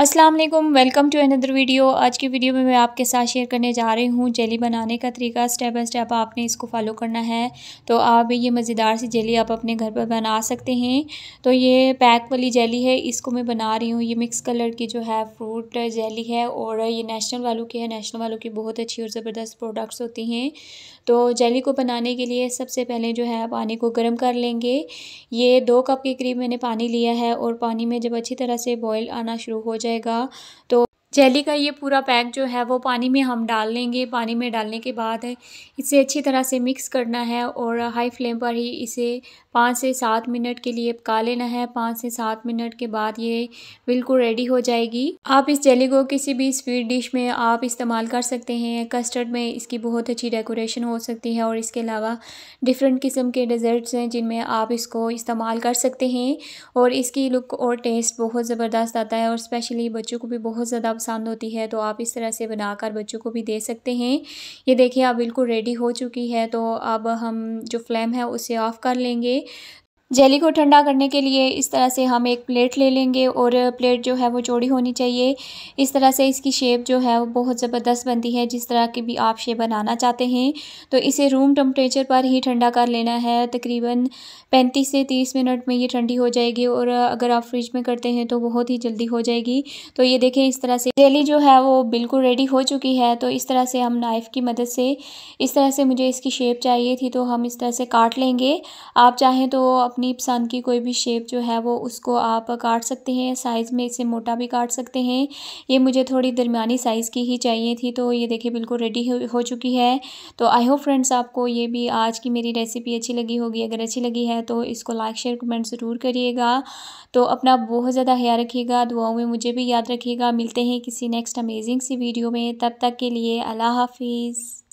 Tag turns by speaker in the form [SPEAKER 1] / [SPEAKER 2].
[SPEAKER 1] अस्सलाम वालेकुम welcome to another video आज की वीडियो में मैं आपके साथ शेयर करने जा रही हूँ जेली बनाने का तरीका स्टेप बाय स्टेप आपने इसको फॉलो करना है तो आप ये मज़ेदार सी जेली आप अपने घर पर बना सकते हैं तो ये पैक वाली जेली है इसको मैं बना रही हूँ ये मिक्स कलर की जो है फ्रूट जेली है और ये नेशनल वालों की है नेशनल वालों की बहुत अच्छी और ज़बरदस्त प्रोडक्ट्स होती हैं तो जेली को बनाने के लिए सबसे पहले जो है पानी को गर्म कर लेंगे ये दो कप के करीब मैंने पानी लिया है और पानी में जब अच्छी तरह से बॉयल आना शुरू हो जाए जाएगा तो जेली का ये पूरा पैक जो है वो पानी में हम डाल लेंगे पानी में डालने के बाद इसे अच्छी तरह से मिक्स करना है और हाई फ्लेम पर ही इसे पाँच से सात मिनट के लिए पका लेना है पाँच से सात मिनट के बाद ये बिल्कुल रेडी हो जाएगी आप इस जेली को किसी भी स्वीट डिश में आप इस्तेमाल कर सकते हैं कस्टर्ड में इसकी बहुत अच्छी डेकोरेशन हो सकती है और इसके अलावा डिफरेंट किस्म के डिज़र्ट्स हैं जिनमें आप इसको इस्तेमाल कर सकते हैं और इसकी लुक और टेस्ट बहुत ज़बरदस्त आता है और स्पेशली बच्चों को भी बहुत ज़्यादा पसंद होती है तो आप इस तरह से बनाकर बच्चों को भी दे सकते हैं ये देखिए आप बिल्कुल रेडी हो चुकी है तो अब हम जो फ्लेम है उसे ऑफ़ कर लेंगे जेली को ठंडा करने के लिए इस तरह से हम एक प्लेट ले लेंगे और प्लेट जो है वो चौड़ी होनी चाहिए इस तरह से इसकी शेप जो है वो बहुत ज़बरदस्त बनती है जिस तरह की भी आप शेप बनाना चाहते हैं तो इसे रूम टम्परेचर पर ही ठंडा कर लेना है तकरीबन पैंतीस से तीस मिनट में ये ठंडी हो जाएगी और अगर आप फ्रिज में करते हैं तो बहुत ही जल्दी हो जाएगी तो ये देखें इस तरह से जेली जो है वो बिल्कुल रेडी हो चुकी है तो इस तरह से हम नाइफ़ की मदद से इस तरह से मुझे इसकी शेप चाहिए थी तो हम इस तरह से काट लेंगे आप चाहें तो अपनी पसंद की कोई भी शेप जो है वो उसको आप काट सकते हैं साइज़ में इसे मोटा भी काट सकते हैं ये मुझे थोड़ी दरमियानी साइज़ की ही चाहिए थी तो ये देखिए बिल्कुल रेडी हो चुकी है तो आई होप फ्रेंड्स आपको ये भी आज की मेरी रेसिपी अच्छी लगी होगी अगर अच्छी लगी है तो इसको लाइक शेयर कमेंट ज़रूर करिएगा तो अपना बहुत ज़्यादा ख्याल रखिएगा दुआओं में मुझे भी याद रखिएगा मिलते हैं किसी नेक्स्ट अमेजिंग सी वीडियो में तब तक के लिए अल्लाह हाफिज़